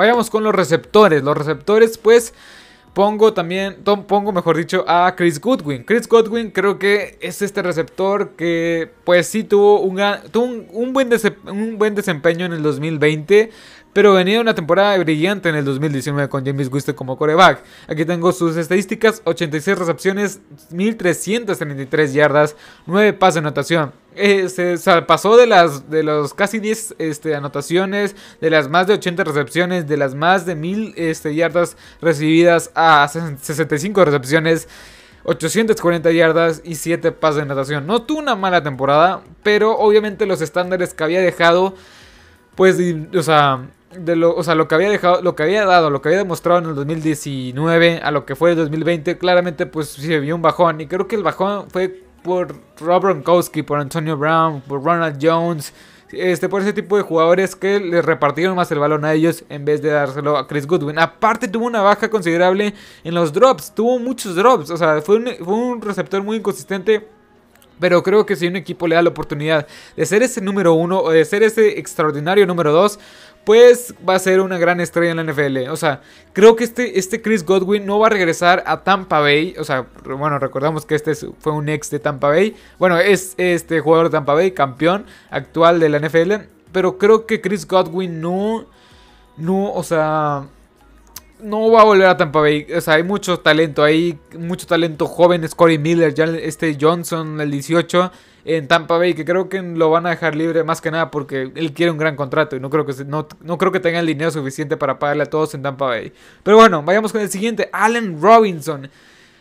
Vayamos con los receptores. Los receptores, pues, pongo también, pongo mejor dicho, a Chris Goodwin. Chris Goodwin creo que es este receptor que, pues, sí tuvo un, buen, un buen desempeño en el 2020 pero venía una temporada brillante en el 2019 con James Winston como coreback. Aquí tengo sus estadísticas, 86 recepciones, 1333 yardas, 9 pases de anotación. Eh, se, pasó de las de los casi 10 este, anotaciones, de las más de 80 recepciones, de las más de 1000 este, yardas recibidas a 65 recepciones. 840 yardas y 7 pases de natación. No tuvo una mala temporada, pero obviamente los estándares que había dejado pues, o sea, de lo, o sea, lo que había dejado, lo que había dado, lo que había demostrado en el 2019 a lo que fue el 2020, claramente pues se vio un bajón y creo que el bajón fue por Rob Gronkowski, por Antonio Brown, por Ronald Jones, este, por ese tipo de jugadores que les repartieron más el balón a ellos en vez de dárselo a Chris Goodwin. Aparte tuvo una baja considerable en los drops, tuvo muchos drops, o sea, fue un, fue un receptor muy inconsistente pero creo que si un equipo le da la oportunidad de ser ese número uno o de ser ese extraordinario número dos, pues va a ser una gran estrella en la NFL. O sea, creo que este, este Chris Godwin no va a regresar a Tampa Bay. O sea, bueno, recordamos que este fue un ex de Tampa Bay. Bueno, es este jugador de Tampa Bay, campeón actual de la NFL. Pero creo que Chris Godwin no. No, o sea no va a volver a Tampa Bay. O sea, hay mucho talento. ahí, mucho talento joven. Corey Miller, este Johnson, el 18, en Tampa Bay. Que creo que lo van a dejar libre más que nada porque él quiere un gran contrato. Y no creo que, no, no creo que tenga el dinero suficiente para pagarle a todos en Tampa Bay. Pero bueno, vayamos con el siguiente. Allen Robinson.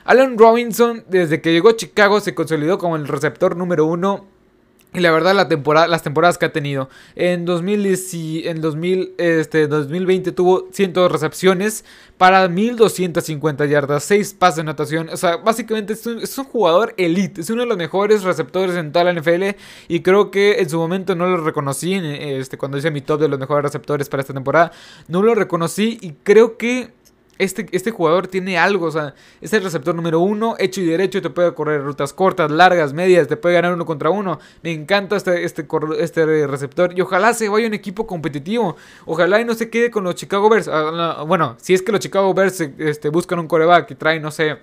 Allen Robinson, desde que llegó a Chicago, se consolidó como el receptor número uno y la verdad, la temporada, las temporadas que ha tenido. En, 2010, en este, 2020 tuvo 102 recepciones para 1250 yardas, 6 pases de natación O sea, básicamente es un, es un, jugador elite. Es uno de los mejores receptores en toda la NFL. Y creo que en su momento no lo reconocí. Este, cuando hice mi top de los mejores receptores para esta temporada, no lo reconocí. Y creo que este, este, jugador tiene algo, o sea, es el receptor número uno, hecho y derecho, te puede correr rutas cortas, largas, medias, te puede ganar uno contra uno. Me encanta este, este, este receptor y ojalá se vaya un equipo competitivo. Ojalá y no se quede con los Chicago Bears. Ah, bueno, si es que los Chicago Bears este, buscan un coreback y traen, no sé,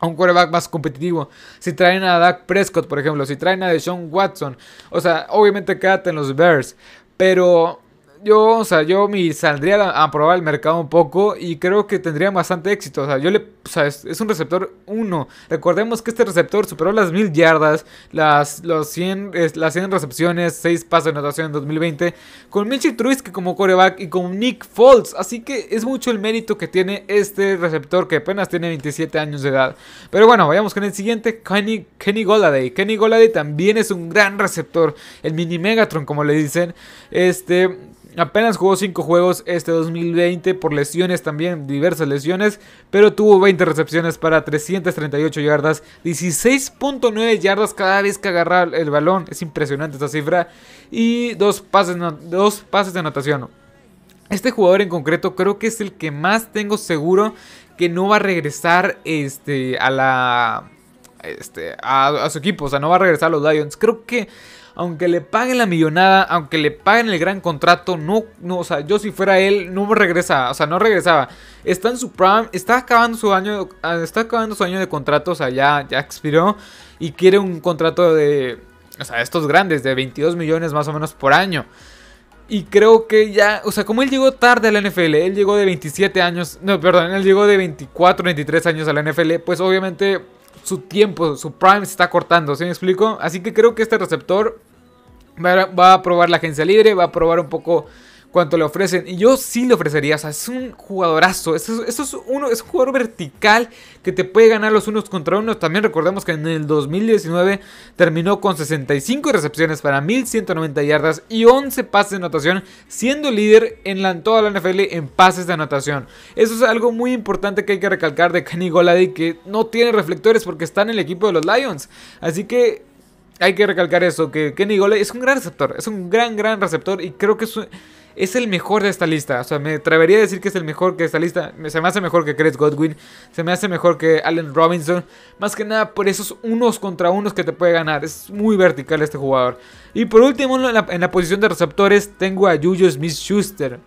a un coreback más competitivo. Si traen a Dak Prescott, por ejemplo, si traen a Deshaun Watson, o sea, obviamente quédate en los Bears, pero yo, o sea, yo me saldría a, probar el mercado un poco y creo que tendría bastante éxito. O sea, yo le, o sea, es, un receptor 1. Recordemos que este receptor superó las 1000 yardas, las, los 100, las 100 recepciones, 6 pasos de anotación en 2020, con Mitchell Trubisky como coreback y con Nick Foles. Así que es mucho el mérito que tiene este receptor que apenas tiene 27 años de edad. Pero bueno, vayamos con el siguiente, Kenny, Kenny Goladay. Kenny Goladay también es un gran receptor, el mini Megatron como le dicen. Este Apenas jugó 5 juegos este 2020 por lesiones también, diversas lesiones, pero tuvo 20 recepciones para 338 yardas, 16.9 yardas cada vez que agarra el balón, es impresionante esta cifra, y dos pases, dos pases de anotación. Este jugador en concreto creo que es el que más tengo seguro que no va a regresar este, a la... Este, a su equipo, o sea, no va a regresar a los Lions. Creo que aunque le paguen la millonada, aunque le paguen el gran contrato, no, o sea, yo si fuera él, no regresaba, o sea, no regresaba. Está en su prime, está acabando su año, está acabando su año de contrato, o sea, ya, ya expiró y quiere un contrato de, o sea, estos grandes, de 22 millones más o menos por año. Y creo que ya, o sea, como él llegó tarde a la NFL, él llegó de 27 años, no, perdón, él llegó de 24, 23 años a la NFL, pues obviamente su tiempo, su prime se está cortando, ¿sí me explico? Así que creo que este receptor va, va a probar la agencia libre, va a probar un poco Cuanto le ofrecen. Y yo sí le ofrecería, es un jugadorazo. Eso, es, uno, es un jugador vertical que te puede ganar los unos contra unos. También recordemos que en el 2019 terminó con 65 recepciones para 1190 yardas y 11 pases de anotación, siendo líder en toda la NFL en pases de anotación. Eso es algo muy importante que hay que recalcar de Kenny Golady que no tiene reflectores porque está en el equipo de los Lions. Así que hay que recalcar eso, que Kenny Golady es un gran receptor, es un gran, gran receptor y creo que es un es el mejor de esta lista. O sea, me atrevería a decir que es el mejor que esta lista. Se me hace mejor que Chris Godwin. Se me hace mejor que Allen Robinson. Más que nada por esos unos contra unos que te puede ganar. Es muy vertical este jugador. Y por último, en la, posición de receptores, tengo a Juju Smith Schuster.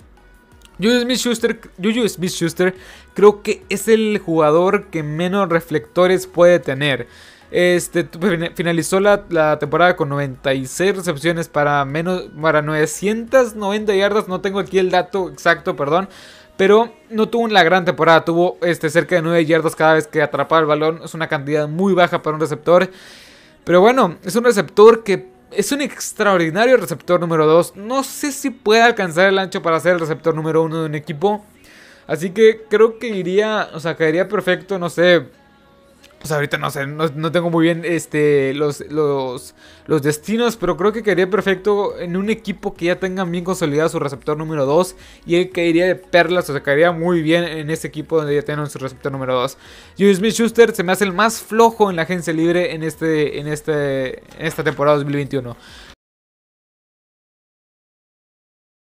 Juju Smith Schuster, Smith Schuster creo que es el jugador que menos reflectores puede tener. Este, pues, finalizó la, temporada con 96 recepciones para, menos, para 990 yardas. No tengo aquí el dato exacto, perdón. Pero no tuvo una gran temporada, tuvo este, cerca de 9 yardas cada vez que atrapaba el balón. Es una cantidad muy baja para un receptor. Pero bueno, es un receptor que es un extraordinario receptor número 2. No sé si puede alcanzar el ancho para ser el receptor número 1 de un equipo. Así que creo que iría, o sea, caería perfecto, no sé, pues, ahorita no sé, no, tengo muy bien este, los, los, destinos, pero creo que quedaría perfecto en un equipo que ya tenga bien consolidado su receptor número 2 y él caería de perlas, o sea, caería muy bien en ese equipo donde ya tienen su receptor número 2. Julius Smith Schuster se me hace el más flojo en la agencia libre en, este, en, este, en esta temporada 2021.